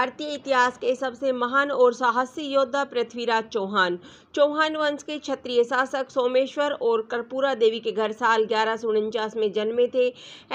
भारतीय इतिहास के सबसे महान और साहसी योद्धा पृथ्वीराज चौहान चौहान वंश के क्षत्रिय शासक सोमेश्वर और कर्पूरा देवी के घर साल ग्यारह में जन्मे थे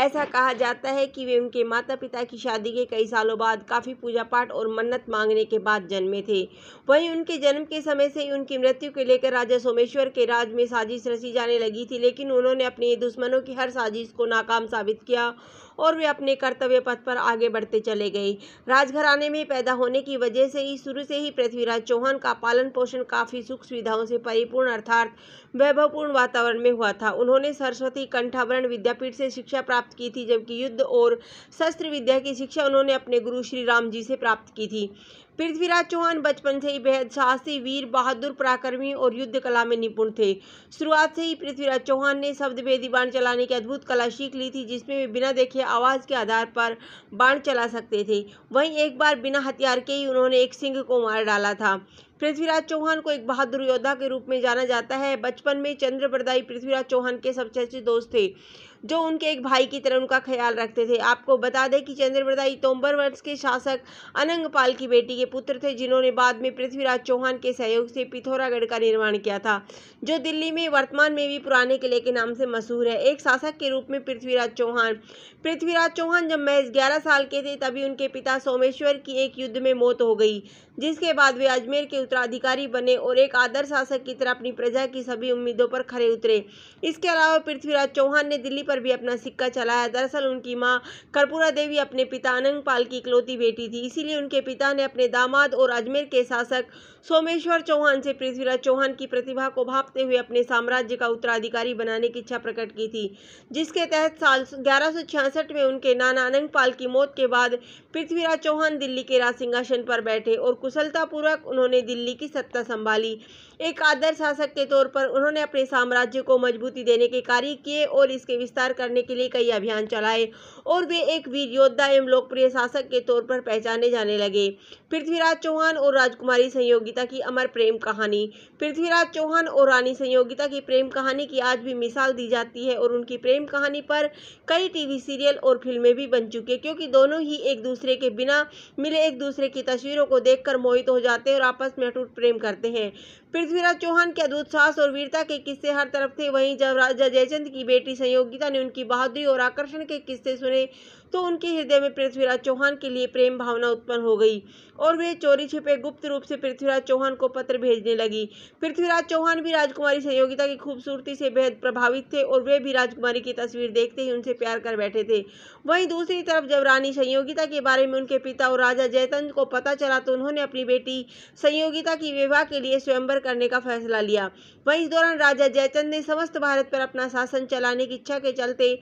ऐसा कहा जाता है कि वे उनके माता पिता की शादी के कई सालों बाद काफ़ी पूजा पाठ और मन्नत मांगने के बाद जन्मे थे वहीं उनके जन्म के समय से ही उनकी मृत्यु को लेकर राजा सोमेश्वर के राज में साजिश रची जाने लगी थी लेकिन उन्होंने अपने दुश्मनों की हर साजिश को नाकाम साबित किया और वे अपने कर्तव्य पथ पर आगे बढ़ते चले गए राजघराने में पैदा होने की वजह से ही शुरू से ही पृथ्वीराज चौहान का पालन पोषण काफ़ी सुख सुविधाओं से परिपूर्ण अर्थात वैभवपूर्ण वातावरण में हुआ था उन्होंने सरस्वती कंठावरण विद्यापीठ से शिक्षा प्राप्त की थी जबकि युद्ध और शस्त्र विद्या की शिक्षा उन्होंने अपने गुरु श्री राम जी से प्राप्त की थी पृथ्वीराज चौहान बचपन से ही बेहद साहसी वीर बहादुर पराक्रमी और युद्ध कला में निपुण थे शुरुआत से ही पृथ्वीराज चौहान ने शब्द भेदी बाण चलाने की अद्भुत कला सीख ली थी जिसमें वे बिना देखे आवाज़ के आधार पर बाण चला सकते थे वहीं एक बार बिना हथियार के ही उन्होंने एक सिंह को मार डाला था पृथ्वीराज चौहान को एक बहादुर योद्धा के रूप में जाना जाता है बचपन में चंद्रप्रदायी पृथ्वीराज चौहान के सबसे अच्छे दोस्त थे जो उनके एक भाई की तरह उनका ख्याल रखते थे आपको बता दें कि चंद्रवरदाई तोम्बर वंश के शासक अनंगपाल की बेटी के पुत्र थे जिन्होंने बाद में पृथ्वीराज चौहान के सहयोग से पिथौरागढ़ का निर्माण किया था जो दिल्ली में वर्तमान में भी पुराने किले के नाम से मशहूर है एक शासक के रूप में पृथ्वीराज चौहान पृथ्वीराज चौहान जब महज ग्यारह साल के थे तभी उनके पिता सोमेश्वर की एक युद्ध में मौत हो गई जिसके बाद वे अजमेर के उत्तराधिकारी बने और एक आदर्श शासक की तरह अपनी प्रजा की सभी उम्मीदों पर खड़े उतरे इसके अलावा पृथ्वीराज चौहान ने दिल्ली पर पर भी अपना सिक्का चलाया दरअसल उनकी माँ कर्पूरा देवी अपने पिता अनंग पाल की इकलौती बेटी थी इसीलिए उनके पिता ने अपने दामाद और अजमेर के शासक सोमेश्वर चौहान से पृथ्वीराज चौहान की प्रतिभा को भापते हुए अपने साम्राज्य का उत्तराधिकारी बनाने की इच्छा प्रकट की थी जिसके तहत साल ग्यारह में उनके नाना अनंग पाल की मौत के बाद पृथ्वीराज चौहान दिल्ली के राज सिंहासन पर बैठे और कुशलतापूर्वक उन्होंने दिल्ली की सत्ता संभाली एक आदर्श शासक के तौर पर उन्होंने अपने साम्राज्य को मजबूती देने के कार्य किए और इसके विस्तार गिरफ्तार करने के लिए कई अभियान चलाए और वे एक वीर योद्धा एवं लोकप्रिय शासक के तौर पर पहचाने जाने लगे पृथ्वीराज चौहान और राजकुमारी संयोगिता की अमर प्रेम कहानी पृथ्वीराज चौहान और रानी संयोगिता की प्रेम कहानी की आज भी मिसाल दी जाती है और उनकी प्रेम कहानी पर कई टीवी सीरियल और फिल्में भी बन चुकी है क्योंकि दोनों ही एक दूसरे के बिना मिले एक दूसरे की तस्वीरों को देख मोहित हो जाते हैं और आपस में अटूट प्रेम करते हैं पृथ्वीराज चौहान के अद्भुत साहस और वीरता के किस्से हर तरफ थे वहीं जब राजा जयचंद की बेटी संयोगिता जनता ने उनकी बहादुरी और आकर्षण के किस्से सुने तो उनके हृदय में पृथ्वीराज चौहान के लिए प्रेम भावना उत्पन्न हो गई और वे चोरी छिपे गुप्त रूप से पृथ्वीराज चौहान को पत्र भेजने लगी पृथ्वीराज चौहान भी राजकुमारी सहयोगिता की खूबसूरती से बेहद प्रभावित थे और वे भी राजकुमारी की तस्वीर देखते ही उनसे प्यार कर बैठे थे वहीं दूसरी तरफ जब रानी संयोगिता के बारे में उनके पिता और राजा जयतंत को पता चला तो उन्होंने अपनी बेटी संयोगिता की विवाह के लिए स्वयंवर करने का फैसला लिया वहीं इस दौरान राजा जयचंद ने समस्त भारत पर अपना शासन चलाने की इच्छा के चलते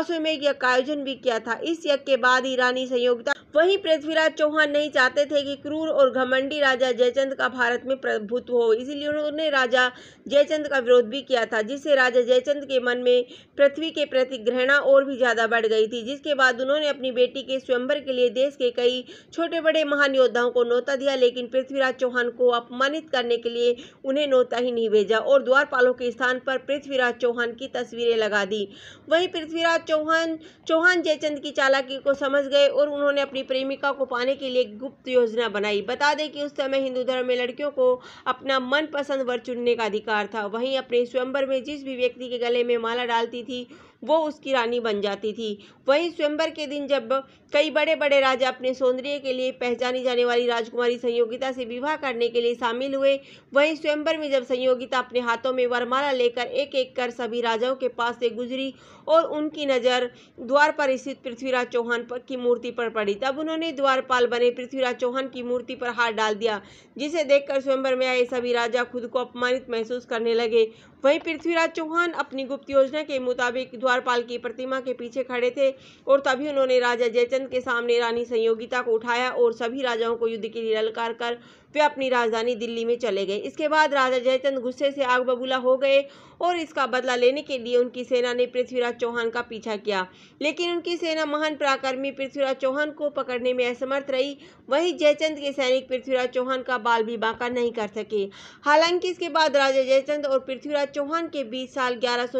अश्वमेघ यज्ञ का आयोजन भी किया था इस अभिषेक के बाद ईरानी संयोगता वहीं पृथ्वीराज चौहान नहीं चाहते थे कि क्रूर और घमंडी राजा जयचंद का भारत में प्रभुत्व हो इसीलिए उन्होंने राजा जयचंद का विरोध भी किया था जिससे राजा जयचंद के मन में पृथ्वी के प्रति घृणा और भी ज़्यादा बढ़ गई थी जिसके बाद उन्होंने अपनी बेटी के स्वयंवर के लिए देश के कई छोटे बड़े महान योद्धाओं को नौता दिया लेकिन पृथ्वीराज चौहान को अपमानित करने के लिए उन्हें नौता ही नहीं भेजा और द्वारपालों के स्थान पर पृथ्वीराज चौहान की तस्वीरें लगा दी वहीं पृथ्वीराज चौहान चौहान जयचंद की चालाकी को समझ गए और उन्होंने अपनी प्रेमिका को पाने के लिए गुप्त योजना बनाई बता दें कि उस समय हिंदू धर्म में लड़कियों को अपना मनपसंद वर चुनने का अधिकार था वहीं अपने स्वयंवर में जिस भी व्यक्ति के गले में माला डालती थी वो उसकी रानी बन जाती थी वहीं स्वयंवर के दिन जब कई बड़े बड़े राजा अपने सौंदर्य के लिए पहचानी जाने वाली राजकुमारी संयोगिता से विवाह करने के लिए शामिल हुए वहीं स्वयंवर में जब संयोगिता अपने हाथों में वरमाला लेकर एक एक कर सभी राजाओं के पास से गुजरी और उनकी नज़र द्वार पर स्थित पृथ्वीराज चौहान की मूर्ति पर पड़ी तब उन्होंने द्वारपाल बने पृथ्वीराज चौहान की मूर्ति पर हाथ डाल दिया जिसे देखकर स्वयंवर में आए सभी राजा खुद को अपमानित महसूस करने लगे वहीं पृथ्वीराज चौहान अपनी गुप्त योजना के मुताबिक द्वार द्वारपाल की प्रतिमा के पीछे खड़े थे और तभी उन्होंने राजा जयचंद के सामने रानी संयोगिता को उठाया और सभी राजाओं को युद्ध के लिए ललकार कर वे अपनी राजधानी दिल्ली में चले गए इसके बाद राजा जयचंद गुस्से से आग बबूला हो गए और इसका बदला लेने के लिए उनकी सेना ने पृथ्वीराज चौहान का पीछा किया लेकिन उनकी सेना महान पराक्रमी पृथ्वीराज चौहान को पकड़ने में असमर्थ रही वहीं जयचंद के सैनिक पृथ्वीराज चौहान का बाल भी बांका नहीं कर सके हालांकि इसके बाद राजा जयचंद और पृथ्वीराज चौहान के बीच साल ग्यारह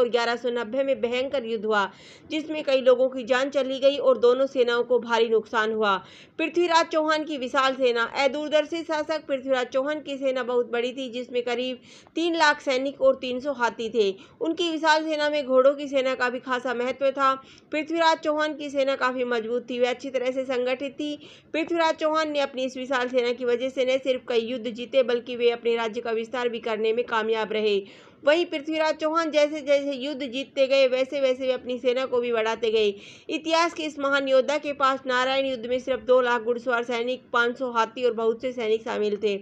और ग्यारह में भयंकर युद्ध हुआ जिसमें कई लोगों की जान चली गई और दोनों सेनाओं को भारी नुकसान हुआ पृथ्वीराज चौहान की विशाल सेना ऐदूरदर उत्तरसी शासक पृथ्वीराज चौहान की सेना बहुत बड़ी थी जिसमें करीब तीन लाख सैनिक और तीन सौ हाथी थे उनकी विशाल सेना में घोड़ों की सेना का भी खासा महत्व था पृथ्वीराज चौहान की सेना काफ़ी मजबूत थी वह अच्छी तरह से संगठित थी पृथ्वीराज चौहान ने अपनी इस विशाल सेना की वजह से न सिर्फ कई युद्ध जीते बल्कि वे अपने राज्य का विस्तार भी करने में कामयाब रहे वहीं पृथ्वीराज चौहान जैसे जैसे युद्ध जीतते गए वैसे वैसे वे अपनी सेना को भी बढ़ाते गए इतिहास के इस महान योद्धा के पास नारायण युद्ध में सिर्फ दो लाख घुड़सवार सैनिक पाँच हाथी और बहुत से सैनिक शामिल थे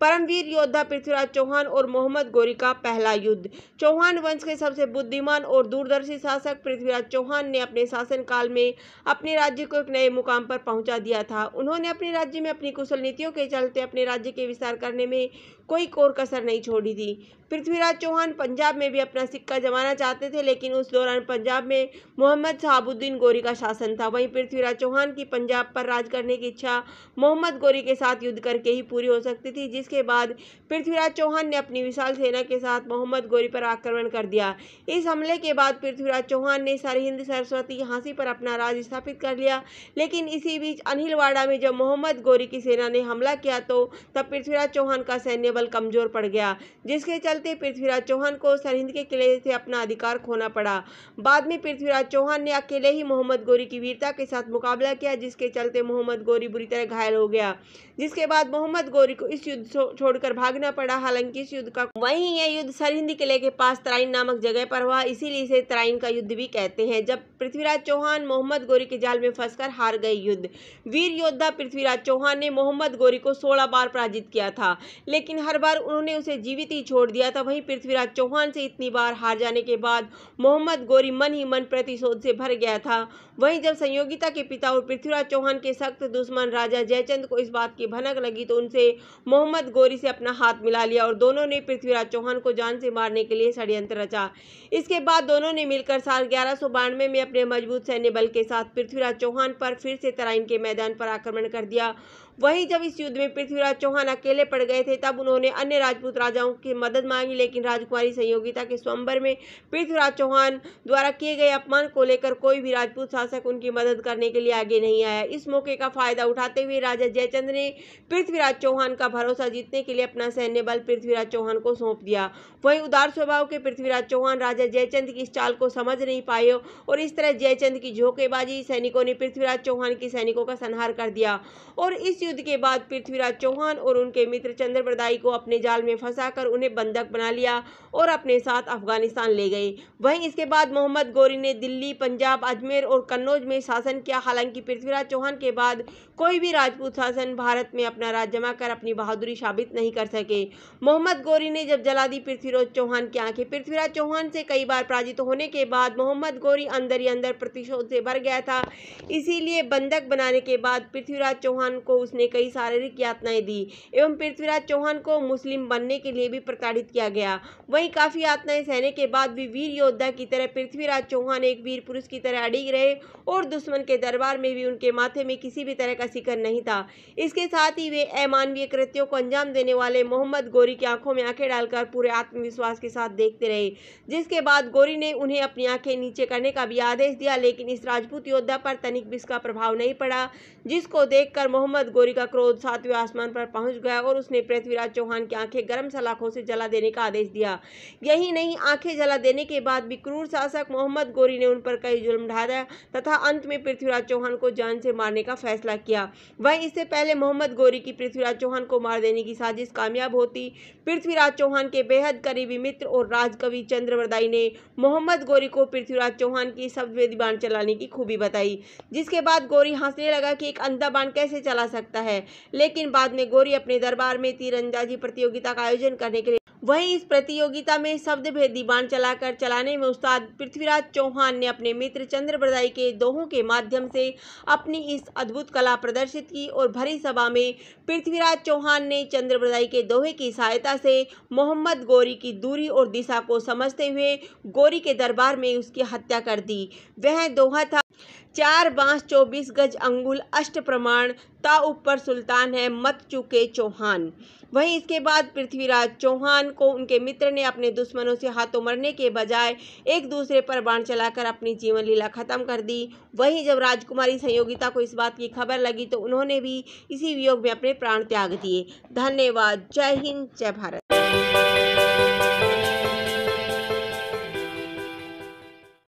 परमवीर योद्धा पृथ्वीराज चौहान और मोहम्मद गोरी का पहला युद्ध चौहान वंश के सबसे बुद्धिमान और दूरदर्शी शासक पृथ्वीराज चौहान ने अपने शासनकाल में अपने राज्य को एक नए मुकाम पर पहुंचा दिया था उन्होंने अपने राज्य में अपनी कुशल नीतियों के चलते अपने राज्य के विस्तार करने में कोई कोर कसर नहीं छोड़ी थी पृथ्वीराज चौहान पंजाब में भी अपना सिक्का जमाना चाहते थे लेकिन उस दौरान पंजाब में मोहम्मद शहाबुद्दीन गोरी का शासन था वहीं पृथ्वीराज चौहान की पंजाब पर राज करने की इच्छा मोहम्मद गोरी के साथ युद्ध करके ही पूरी हो सकती थी जिस इसके बाद पृथ्वीराज चौहान ने अपनी विशाल सेना के साथ मोहम्मद गोरी पर आक्रमण कर दिया इस हमले के बाद पृथ्वीराज चौहान ने सरहिंद सरस्वती झांसी पर अपना राज स्थापित कर लिया लेकिन इसी बीच अनिलवाड़ा में जब मोहम्मद गोरी की सेना ने हमला किया तो तब पृथ्वीराज चौहान का सैन्य बल कमजोर पड़ गया जिसके चलते पृथ्वीराज चौहान को सरहिंद के किले से अपना अधिकार खोना पड़ा बाद में पृथ्वीराज चौहान ने अकेले ही मोहम्मद गोरी की वीरता के साथ मुकाबला किया जिसके चलते मोहम्मद गोरी बुरी तरह घायल हो गया जिसके बाद मोहम्मद गोरी को इस युद्ध छोड़कर भागना पड़ा हालांकि इस युद्ध का वहीं यह युद्ध सरहिंद किले के पास तराइन नामक जगह पर हुआ इसीलिए इसे तराइन का युद्ध भी कहते हैं जब पृथ्वीराज चौहान मोहम्मद गोरी के जाल में फंसकर हार गए युद्ध वीर योद्धा पृथ्वीराज चौहान ने मोहम्मद गोरी को सोलह बार पराजित किया था लेकिन हर बार उन्होंने उसे जीवित ही छोड़ दिया था वहीं पृथ्वीराज चौहान से इतनी बार हार जाने के बाद मोहम्मद गोरी मन ही मन प्रतिशोध से भर गया था वहीं जब संयोगिता के पिता और पृथ्वीराज चौहान के सख्त दुश्मन राजा जयचंद को इस बात की भनक लगी तो उनसे मोहम्मद साथ गौरी से अपना हाथ मिला लिया और दोनों ने पृथ्वीराज चौहान को जान से मारने के लिए षड्यंत्र रचा इसके बाद दोनों ने मिलकर साल ग्यारह में अपने मजबूत सैन्य बल के साथ पृथ्वीराज चौहान पर फिर से तराइन के मैदान पर आक्रमण कर दिया वहीं जब इस युद्ध में पृथ्वीराज चौहान अकेले पड़ गए थे तब उन्होंने अन्य राजपूत राजाओं की मदद मांगी लेकिन राजकुमारी संयोगिता के स्वंबर में पृथ्वीराज चौहान द्वारा किए गए अपमान को लेकर कोई भी राजपूत शासक उनकी मदद करने के लिए आगे नहीं आया इस मौके का फायदा उठाते हुए राजा जयचंद ने पृथ्वीराज चौहान का भरोसा जीतने के लिए अपना सैन्य बल पृथ्वीराज चौहान को सौंप दिया वहीं उदार स्वभाव के पृथ्वीराज चौहान राजा जयचंद की इस चाल को समझ नहीं पाए और इस तरह जयचंद की झोंकेबाजी सैनिकों ने पृथ्वीराज चौहान के सैनिकों का संहार कर दिया और इस युद्ध के बाद पृथ्वीराज चौहान और उनके मित्र चंद्र प्रदाई को अपने जाल में फंसा उन्हें बंधक बना लिया और अपने साथ अफगानिस्तान ले गए वहीं इसके बाद मोहम्मद गोरी ने दिल्ली पंजाब अजमेर और कन्नौज में शासन किया हालांकि पृथ्वीराज चौहान के बाद कोई भी राजपूत शासन भारत में अपना राज जमा कर अपनी बहादुरी साबित नहीं कर सके मोहम्मद गोरी ने जब जला दी पृथ्वीराज चौहान की आंखें पृथ्वीराज चौहान से कई बार पराजित होने के बाद मोहम्मद गोरी अंदर ही अंदर प्रतिशोध से भर गया था इसीलिए बंधक बनाने के बाद पृथ्वीराज चौहान को उसने कई शारीरिक यातनाएं दी एवं पृथ्वीराज चौहान को मुस्लिम बनने के लिए भी प्रताड़ित किया गया वहीं काफ़ी यातनाएं सहने के बाद भी वीर योद्धा की तरह पृथ्वीराज चौहान एक वीर पुरुष की तरह अड़ी रहे और दुश्मन के दरबार में भी उनके माथे में किसी भी तरह का शिकर नहीं था इसके साथ ही वे अमानवीय कृत्यों को अंजाम देने वाले मोहम्मद गोरी की आंखों में आंखें डालकर पूरे आत्मविश्वास के साथ देखते रहे जिसके बाद गोरी ने उन्हें अपनी आंखें नीचे करने का भी आदेश दिया लेकिन इस राजपूत योद्धा पर तनिक भी इसका प्रभाव नहीं पड़ा जिसको देखकर मोहम्मद गोरी का क्रोध सातवें आसमान पर पहुंच गया और उसने पृथ्वीराज चौहान की आंखें गर्म सलाखों से जला देने का आदेश दिया यही नहीं आंखें जला देने के बाद भी क्रूर शासक मोहम्मद गोरी ने उन पर कई जुल्म ढाया तथा अंत में पृथ्वीराज चौहान को जान से मारने का फैसला किया वह इससे पहले मोहम्मद गोरी की पृथ्वीराज चौहान को मार देने देने की साजिश कामयाब होती पृथ्वीराज चौहान के बेहद करीबी मित्र और राजकवि चंद्रवरदाई ने मोहम्मद गौरी को पृथ्वीराज चौहान की सब्वेदी बाण चलाने की खूबी बताई जिसके बाद गौरी हंसने लगा कि एक अंधा बाण कैसे चला सकता है लेकिन बाद में गौरी अपने दरबार में तीरंदाजी प्रतियोगिता का आयोजन करने के लिए वहीं इस प्रतियोगिता में शब्द भेदी बाण चलाकर चलाने में उस्ताद पृथ्वीराज चौहान ने अपने मित्र चंद्र बदाई के दोहों के माध्यम से अपनी इस अद्भुत कला प्रदर्शित की और भरी सभा में पृथ्वीराज चौहान ने चंद्र बदाई के दोहे की सहायता से मोहम्मद गौरी की दूरी और दिशा को समझते हुए गौरी के दरबार में उसकी हत्या कर दी वह दोहा था चार बांस चौबीस गज अंगुल अष्ट प्रमाण ता ऊपर सुल्तान है मत चुके चौहान वहीं इसके बाद पृथ्वीराज चौहान को उनके मित्र ने अपने दुश्मनों से हाथों मरने के बजाय एक दूसरे पर बाण चलाकर अपनी जीवन लीला खत्म कर दी वहीं जब राजकुमारी संयोगिता को इस बात की खबर लगी तो उन्होंने भी इसी वियोग में अपने प्राण त्याग दिए धन्यवाद जय हिंद जय भारत